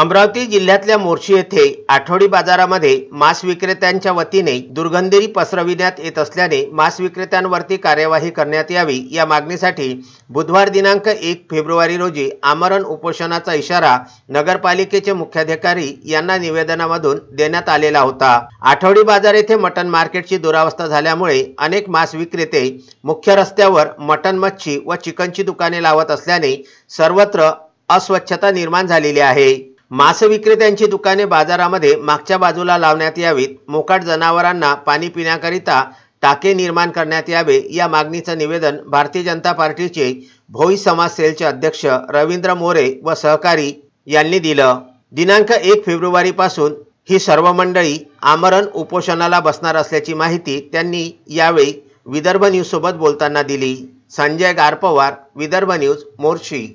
अमरावती जिल्ह्यातल्या मोर्शी येथे आठवडी बाजारामध्ये मास विक्रेत्यांच्या वतीने दुर्गंधी पसरविण्यात येत असल्याने मास विक्रेत्यांवरती कार्यवाही करण्यात यावी या मागणीसाठी बुधवार दिनांक एक फेब्रुवारी रोजी आमरण उपोषणाचा इशारा नगरपालिकेचे मुख्याधिकारी यांना निवेदनामधून देण्यात आलेला होता आठवडी बाजार येथे मटण मार्केटची दुरावस्था झाल्यामुळे अनेक मास विक्रेते मुख्य रस्त्यावर मटन मच्छी व चिकनची दुकाने लावत असल्याने सर्वत्र अस्वच्छता निर्माण झालेली आहे मासे विक्रेत्यांची दुकाने बाजारामध्ये मागच्या बाजूला लावण्यात यावीत मोकाट जनावरांना पाणी पिण्याकरिता टाके निर्माण करण्यात यावे या मागणीचं निवेदन भारतीय जनता पार्टीचे भोई समाज सेलचे अध्यक्ष रवींद्र मोरे व सहकारी यांनी दिलं दिनांक एक फेब्रुवारीपासून ही सर्व मंडळी आमरण उपोषणाला बसणार असल्याची माहिती त्यांनी यावेळी विदर्भ न्यूजसोबत बोलताना दिली संजय गारपवार विदर्भ न्यूज मोर्शी